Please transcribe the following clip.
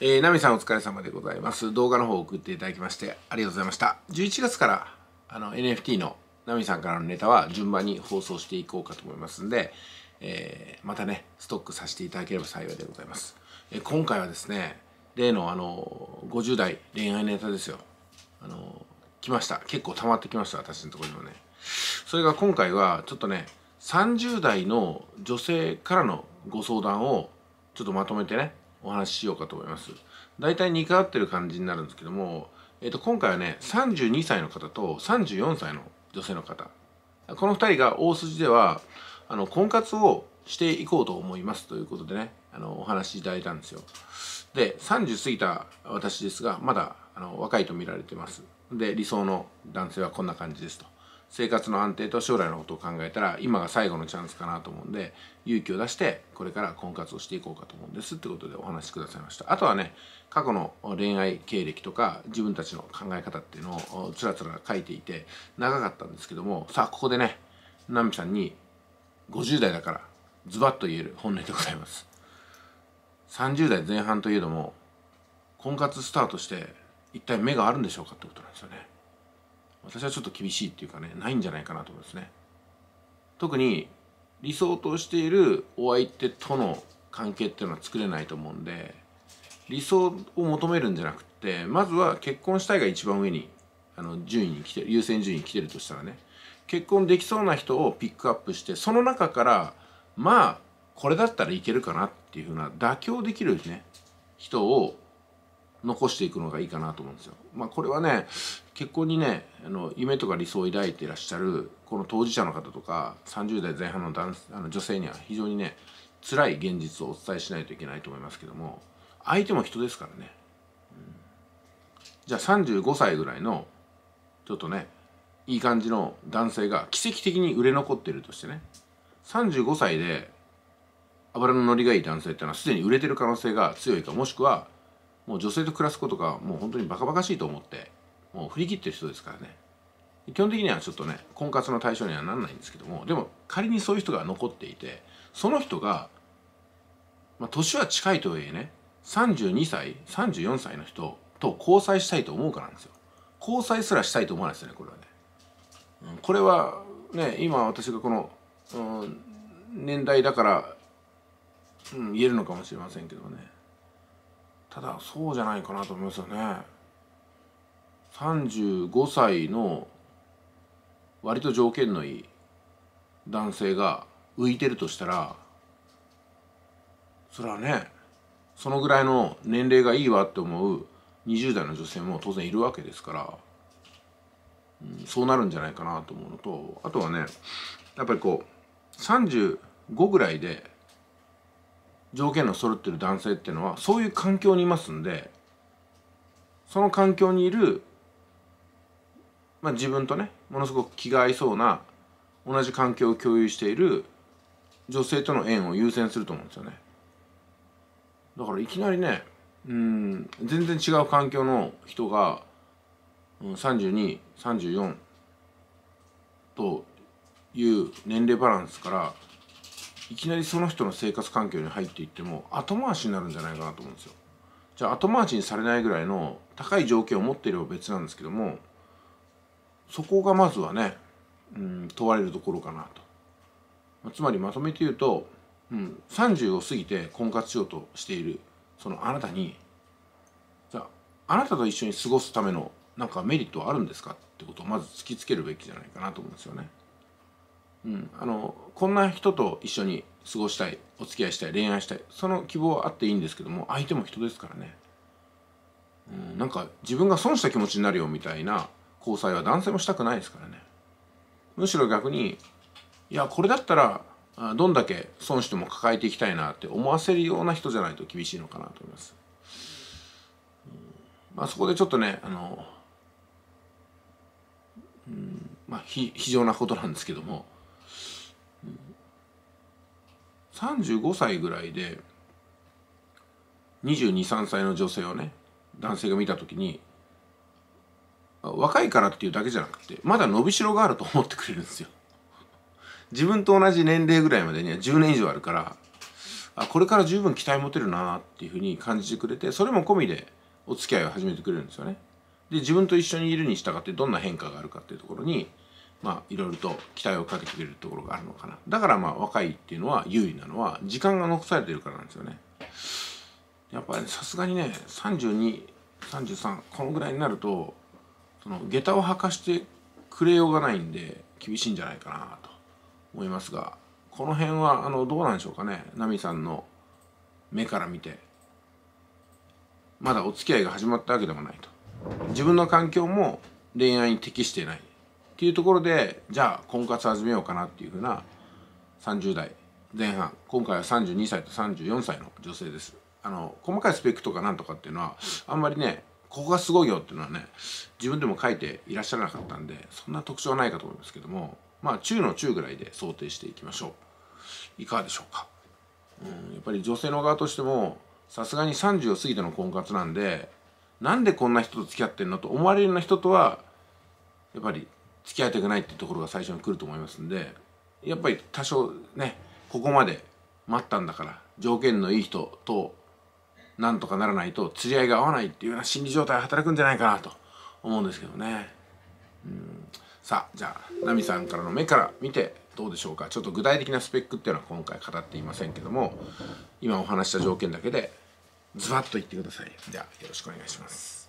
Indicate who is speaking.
Speaker 1: えー、ナミさんお疲れ様でございます。動画の方を送っていただきましてありがとうございました。11月からあの NFT のナミさんからのネタは順番に放送していこうかと思いますんで、えー、またね、ストックさせていただければ幸いでございます。えー、今回はですね、例のあの、50代恋愛ネタですよ。あの、来ました。結構溜まってきました、私のところにもね。それが今回はちょっとね、30代の女性からのご相談をちょっとまとめてね、お話ししようかと思います。大体似通ってる感じになるんですけども、えっと今回はね32歳の方と34歳の女性の方この2人が大筋ではあの婚活をしていこうと思いますということでねあのお話しいただいたんですよで30過ぎた私ですがまだあの若いと見られてますで理想の男性はこんな感じですと生活の安定と将来のことを考えたら今が最後のチャンスかなと思うんで勇気を出してこれから婚活をしていこうかと思うんですってことでお話しくださいましたあとはね過去の恋愛経歴とか自分たちの考え方っていうのをつらつら書いていて長かったんですけどもさあここでねナミさんに50代だからズバッと言える本音でございます30代前半といえども婚活スタートして一体目があるんでしょうかってことなんですよね私はちょっと厳しいっていうかねないんじゃないかなと思いますね特に理想としているお相手との関係っていうのは作れないと思うんで理想を求めるんじゃなくってまずは結婚したいが一番上にあの順位に来て優先順位に来てるとしたらね結婚できそうな人をピックアップしてその中からまあこれだったらいけるかなっていうふうな妥協できるね人を残していくのがいいかなと思うんですよ。まあ、これはね結婚にねあの夢とか理想を抱いていらっしゃるこの当事者の方とか30代前半の男あの女性には非常にね辛い現実をお伝えしないといけないと思いますけども相手も人ですからね、うん、じゃあ35歳ぐらいのちょっとねいい感じの男性が奇跡的に売れ残ってるとしてね35歳で油の乗りがいい男性っていうのはすでに売れてる可能性が強いかもしくはもう女性と暮らすことがもう本当にバカバカしいと思ってもう振り切ってる人ですからね基本的にはちょっとね婚活の対象にはなんないんですけどもでも仮にそういう人が残っていてその人が、まあ、年は近いとはいえね32歳34歳の人と交際したいと思うかなんですよ交際すらしたいと思わないですよねこれはね、うん、これはね今私がこの、うん、年代だから、うん、言えるのかもしれませんけどねただそうじゃないかなと思いますよね35歳の割と条件のいい男性が浮いてるとしたらそれはねそのぐらいの年齢がいいわって思う20代の女性も当然いるわけですから、うん、そうなるんじゃないかなと思うのとあとはねやっぱりこう35ぐらいで条件の揃ってる男性っていうのはそういう環境にいますんでその環境にいる、まあ、自分とねものすごく気が合いそうな同じ環境を共有している女性との縁を優先すると思うんですよね。だからいきなりねうん全然違う環境の人が、うん、3234という年齢バランスからいきなりその人の生活環境に入っていっても後回しになるんじゃないかなと思うんですよ。じゃあ後回しにされないぐらいの高い条件を持っていれば別なんですけどもそこがまずはね、うん、問われるところかなと。つまりまとめて言うと、うん、30を過ぎて婚活しようとしているそのあなたにじゃああなたと一緒に過ごすためのなんかメリットはあるんですかってことをまず突きつけるべきじゃないかなと思うんですよね。うん、あのこんな人と一緒に過ごしたいお付き合いしたい恋愛したいその希望はあっていいんですけども相手も人ですからね、うん、なんか自分が損した気持ちになるよみたいな交際は男性もしたくないですからねむしろ逆にいやこれだったらどんだけ損しても抱えていきたいなって思わせるような人じゃないと厳しいのかなと思います、うん、まあ、そこでちょっとねあの、うん、まあ非常なことなんですけども35歳ぐらいで223歳の女性をね男性が見た時に若いからっていうだけじゃなくてまだ伸びしろがあると思ってくれるんですよ。自分と同じ年齢ぐらいまでには10年以上あるからあこれから十分期待持てるなっていうふうに感じてくれてそれも込みでお付き合いを始めてくれるんですよね。で自分と一緒にいるに従ってどんな変化があるかっていうところにまあ、いろいろと期待をかけてくれるところがあるのかなだからまあ若いっていうのは有利なのは時間が残されてるからなんですよねやっぱりさすがにね3233このぐらいになるとその下駄を履かしてくれようがないんで厳しいんじゃないかなと思いますがこの辺はあのどうなんでしょうかねナミさんの目から見てまだお付き合いが始まったわけでもないと自分の環境も恋愛に適してないっていうところでじゃあ婚活始めようかなっていうふうな30代前半今回は32歳と34歳の女性ですあの細かいスペックとかなんとかっていうのはあんまりねここがすごいよっていうのはね自分でも書いていらっしゃらなかったんでそんな特徴はないかと思いますけどもまあ中の中ぐらいで想定していきましょういかがでしょうか、うん、やっぱり女性の側としてもさすがに30を過ぎての婚活なんでなんでこんな人と付き合ってんのと思われるような人とはやっぱり付き合いたくないっていうところが最初に来ると思いますんでやっぱり多少ねここまで待ったんだから条件のいい人となんとかならないと釣り合いが合わないっていうような心理状態が働くんじゃないかなと思うんですけどね。うんさあじゃあ奈美さんからの目から見てどうでしょうかちょっと具体的なスペックっていうのは今回語っていませんけども今お話した条件だけでズバッと言ってください。じゃあよろしくお願いします。